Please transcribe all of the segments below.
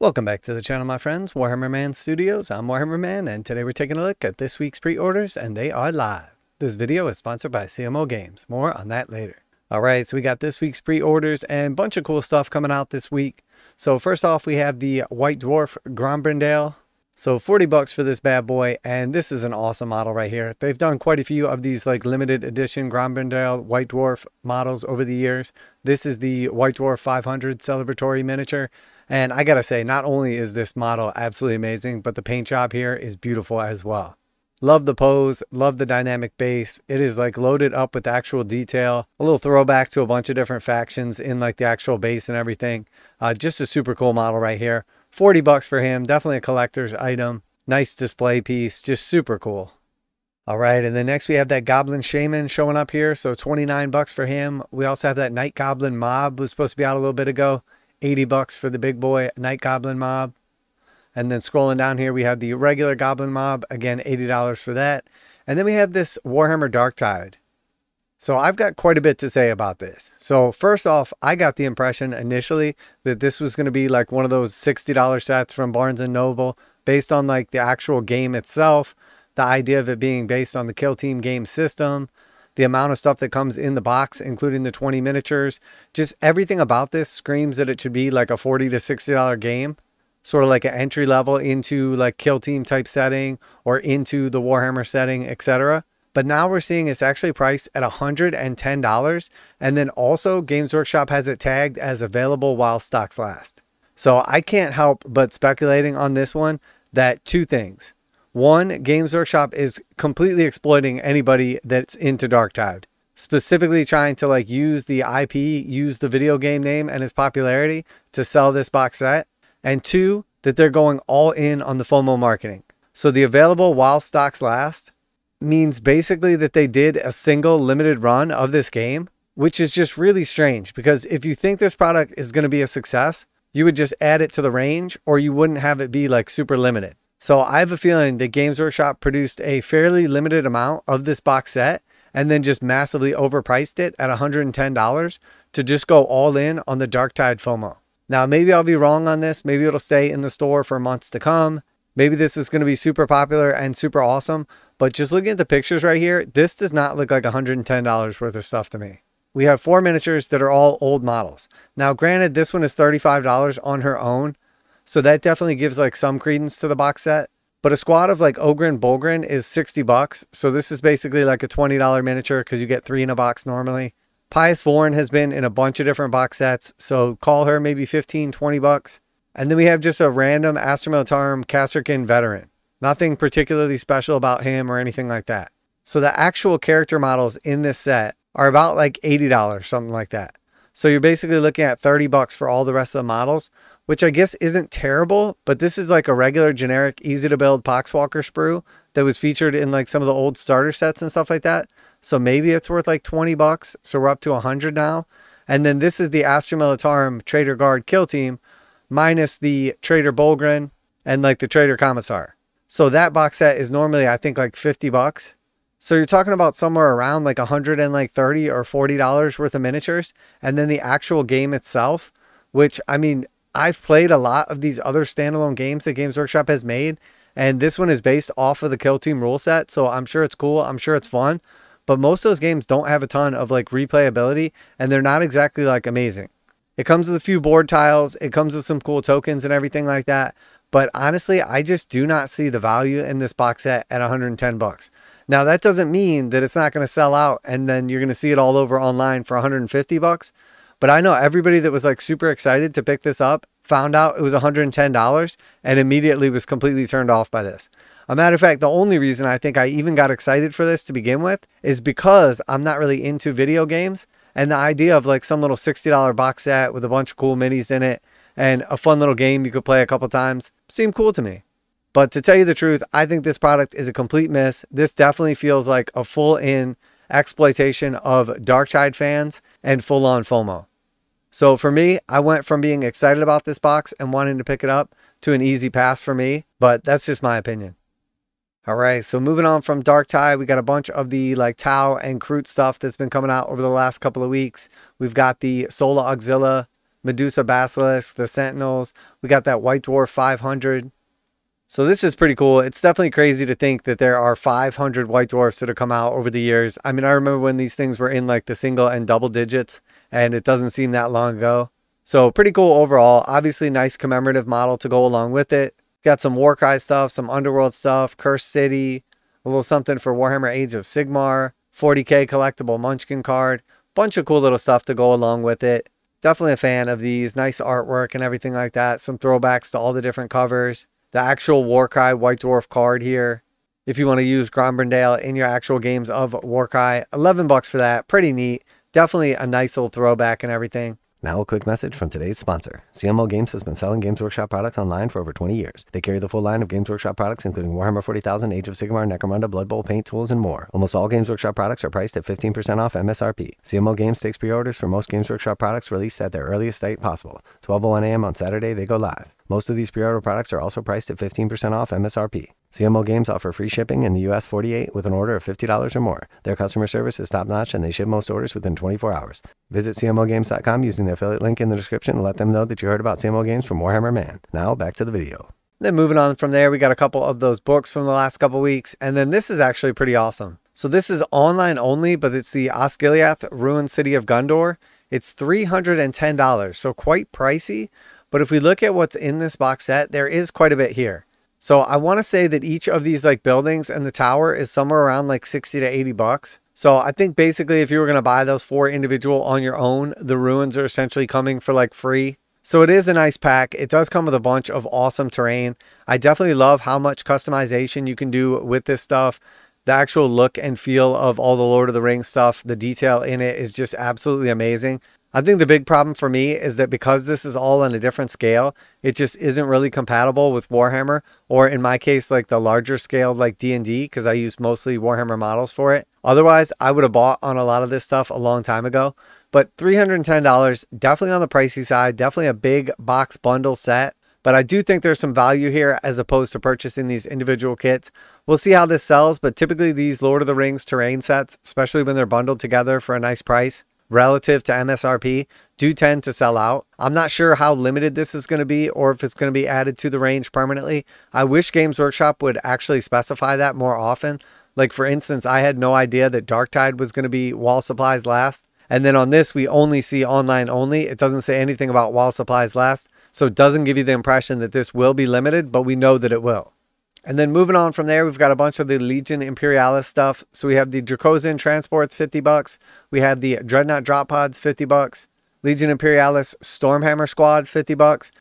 Welcome back to the channel, my friends. Warhammer Man Studios. I'm Warhammer Man, and today we're taking a look at this week's pre-orders, and they are live. This video is sponsored by CMO Games. More on that later. All right, so we got this week's pre-orders and bunch of cool stuff coming out this week. So first off, we have the White Dwarf Grombrindale. So 40 bucks for this bad boy, and this is an awesome model right here. They've done quite a few of these like limited edition Grombrindale White Dwarf models over the years. This is the White Dwarf 500 celebratory miniature. And I got to say, not only is this model absolutely amazing, but the paint job here is beautiful as well. Love the pose, love the dynamic base. It is like loaded up with actual detail. A little throwback to a bunch of different factions in like the actual base and everything. Uh, just a super cool model right here. 40 bucks for him, definitely a collector's item. Nice display piece, just super cool. All right, and then next we have that Goblin Shaman showing up here. So 29 bucks for him. We also have that Night Goblin Mob was supposed to be out a little bit ago. 80 bucks for the big boy night goblin mob. And then scrolling down here, we have the regular goblin mob. Again, $80 for that. And then we have this Warhammer Dark Tide. So I've got quite a bit to say about this. So first off, I got the impression initially that this was going to be like one of those $60 sets from Barnes & Noble based on like the actual game itself, the idea of it being based on the kill team game system, the amount of stuff that comes in the box, including the 20 miniatures. Just everything about this screams that it should be like a 40 to $60 game, sort of like an entry level into like kill team type setting or into the Warhammer setting, etc. But now we're seeing it's actually priced at $110. And then also Games Workshop has it tagged as available while stocks last. So I can't help but speculating on this one that two things. One, Games Workshop is completely exploiting anybody that's into Dark Tide, specifically trying to like use the IP, use the video game name and its popularity to sell this box set. And two, that they're going all in on the FOMO marketing. So the available while stocks last means basically that they did a single limited run of this game, which is just really strange because if you think this product is going to be a success, you would just add it to the range or you wouldn't have it be like super limited. So I have a feeling that Games Workshop produced a fairly limited amount of this box set and then just massively overpriced it at $110 to just go all in on the Dark Tide FOMO. Now, maybe I'll be wrong on this. Maybe it'll stay in the store for months to come. Maybe this is going to be super popular and super awesome. But just looking at the pictures right here, this does not look like $110 worth of stuff to me. We have four miniatures that are all old models. Now, granted, this one is $35 on her own, so that definitely gives like some credence to the box set. But a squad of like Ogren Bolgren is 60 bucks. So this is basically like a $20 miniature because you get three in a box normally. Pious Warren has been in a bunch of different box sets. So call her maybe 15, 20 bucks. And then we have just a random Astromilitarum Casterkin veteran. Nothing particularly special about him or anything like that. So the actual character models in this set are about like $80, something like that. So you're basically looking at 30 bucks for all the rest of the models, which I guess isn't terrible, but this is like a regular generic easy to build Poxwalker sprue that was featured in like some of the old starter sets and stuff like that. So maybe it's worth like 20 bucks. So we're up to 100 now. And then this is the Astra Militarum Trader Guard Kill Team minus the Trader Bolgren and like the Trader Commissar. So that box set is normally, I think, like 50 bucks. So you're talking about somewhere around like 130 or $40 worth of miniatures. And then the actual game itself, which I mean, I've played a lot of these other standalone games that Games Workshop has made, and this one is based off of the Kill Team rule set. So I'm sure it's cool. I'm sure it's fun. But most of those games don't have a ton of like replayability, and they're not exactly like amazing. It comes with a few board tiles, it comes with some cool tokens and everything like that. But honestly, I just do not see the value in this box set at 110 bucks. Now that doesn't mean that it's not going to sell out and then you're going to see it all over online for 150 bucks but I know everybody that was like super excited to pick this up found out it was $110 and immediately was completely turned off by this. A matter of fact, the only reason I think I even got excited for this to begin with is because I'm not really into video games and the idea of like some little $60 box set with a bunch of cool minis in it and a fun little game you could play a couple times seemed cool to me. But to tell you the truth, I think this product is a complete miss. This definitely feels like a full in exploitation of Darkside fans and full on FOMO. So for me, I went from being excited about this box and wanting to pick it up to an easy pass for me, but that's just my opinion. All right, so moving on from Dark Tide, we got a bunch of the like Tau and Kroot stuff that's been coming out over the last couple of weeks. We've got the Sola Auxilla, Medusa Basilisk, the Sentinels. We got that White Dwarf 500. So this is pretty cool. It's definitely crazy to think that there are 500 white dwarfs that have come out over the years. I mean, I remember when these things were in like the single and double digits, and it doesn't seem that long ago. So pretty cool overall. Obviously, nice commemorative model to go along with it. Got some Warcry stuff, some Underworld stuff, Curse City, a little something for Warhammer Age of Sigmar, 40k collectible Munchkin card, bunch of cool little stuff to go along with it. Definitely a fan of these. Nice artwork and everything like that. Some throwbacks to all the different covers the actual Warcry White Dwarf card here. If you want to use Grombrindale in your actual games of Warcry, 11 bucks for that. Pretty neat. Definitely a nice little throwback and everything. Now, a quick message from today's sponsor. CML Games has been selling Games Workshop products online for over 20 years. They carry the full line of Games Workshop products, including Warhammer 40,000, Age of Sigmar, Necromunda, Blood Bowl, paint tools, and more. Almost all Games Workshop products are priced at 15% off MSRP. CML Games takes pre-orders for most Games Workshop products released at their earliest date possible. 12:01 a.m. on Saturday, they go live. Most of these pre-order products are also priced at 15% off MSRP. CMO Games offer free shipping in the US 48 with an order of $50 or more. Their customer service is top notch and they ship most orders within 24 hours. Visit CMOGames.com using the affiliate link in the description and let them know that you heard about CMO Games from Warhammer Man. Now back to the video. Then moving on from there, we got a couple of those books from the last couple weeks. And then this is actually pretty awesome. So this is online only, but it's the Osgiliath Ruined City of Gondor. It's $310, so quite pricey. But if we look at what's in this box set, there is quite a bit here. So I want to say that each of these like buildings and the tower is somewhere around like 60 to 80 bucks. So I think basically if you were going to buy those four individual on your own, the ruins are essentially coming for like free. So it is a nice pack. It does come with a bunch of awesome terrain. I definitely love how much customization you can do with this stuff. The actual look and feel of all the Lord of the Rings stuff, the detail in it is just absolutely amazing. I think the big problem for me is that because this is all on a different scale, it just isn't really compatible with Warhammer or in my case like the larger scale like D&D because I use mostly Warhammer models for it. Otherwise, I would have bought on a lot of this stuff a long time ago, but $310 definitely on the pricey side, definitely a big box bundle set. But I do think there's some value here as opposed to purchasing these individual kits. We'll see how this sells, but typically these Lord of the Rings terrain sets, especially when they're bundled together for a nice price, relative to MSRP do tend to sell out. I'm not sure how limited this is going to be or if it's going to be added to the range permanently. I wish Games Workshop would actually specify that more often. Like for instance, I had no idea that Darktide was going to be wall supplies last. And then on this, we only see online only. It doesn't say anything about wall supplies last. So it doesn't give you the impression that this will be limited, but we know that it will. And then moving on from there, we've got a bunch of the Legion Imperialis stuff. So we have the Dracozan Transports, 50 bucks. We have the Dreadnought Drop Pods, 50 bucks. Legion Imperialis Stormhammer Squad, 50 bucks.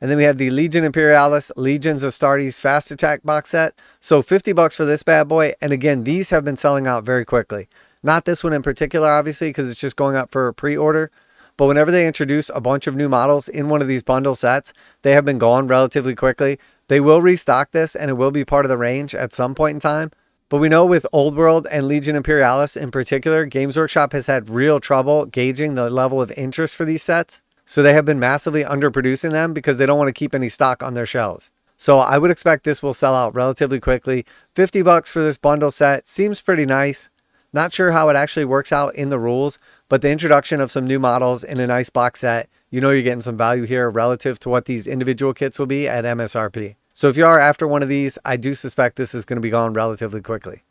And then we have the Legion Imperialis Legions Astartes Fast Attack box set. So 50 bucks for this bad boy. And again, these have been selling out very quickly. Not this one in particular, obviously, because it's just going up for pre-order. But whenever they introduce a bunch of new models in one of these bundle sets, they have been gone relatively quickly. They will restock this and it will be part of the range at some point in time. But we know with Old World and Legion Imperialis in particular, Games Workshop has had real trouble gauging the level of interest for these sets. So they have been massively underproducing them because they don't want to keep any stock on their shelves. So I would expect this will sell out relatively quickly. 50 bucks for this bundle set seems pretty nice. Not sure how it actually works out in the rules, but the introduction of some new models in a nice box set, you know you're getting some value here relative to what these individual kits will be at MSRP. So if you are after one of these, I do suspect this is going to be gone relatively quickly.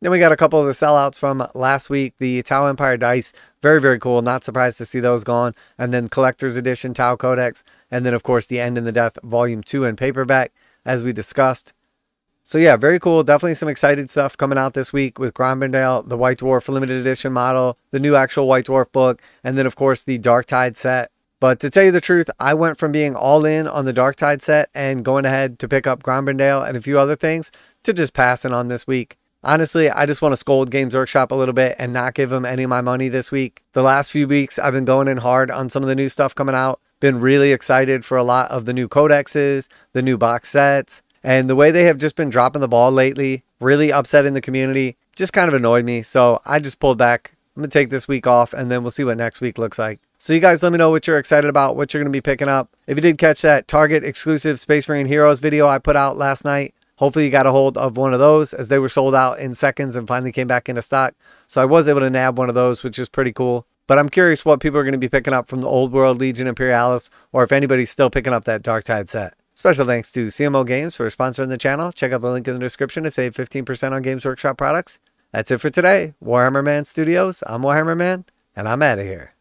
Then we got a couple of the sellouts from last week. The Tau Empire dice, very, very cool. Not surprised to see those gone. And then Collector's Edition Tau Codex. And then, of course, The End and the Death Volume 2 in paperback, as we discussed. So yeah, very cool. Definitely some exciting stuff coming out this week with Gromvindale, the White Dwarf limited edition model, the new actual White Dwarf book, and then of course the Dark Tide set. But to tell you the truth, I went from being all in on the Dark Tide set and going ahead to pick up Gromvindale and a few other things to just passing on this week. Honestly, I just want to scold Games Workshop a little bit and not give them any of my money this week. The last few weeks, I've been going in hard on some of the new stuff coming out. Been really excited for a lot of the new codexes, the new box sets, and the way they have just been dropping the ball lately, really upsetting the community, just kind of annoyed me. So I just pulled back. I'm going to take this week off and then we'll see what next week looks like. So you guys let me know what you're excited about, what you're going to be picking up. If you did catch that Target exclusive Space Marine Heroes video I put out last night, hopefully you got a hold of one of those as they were sold out in seconds and finally came back into stock. So I was able to nab one of those, which is pretty cool. But I'm curious what people are going to be picking up from the Old World Legion Imperialis or if anybody's still picking up that Dark Tide set. Special thanks to CMO Games for sponsoring the channel. Check out the link in the description to save 15% on Games Workshop products. That's it for today. Warhammer Man Studios, I'm Warhammer Man, and I'm out of here.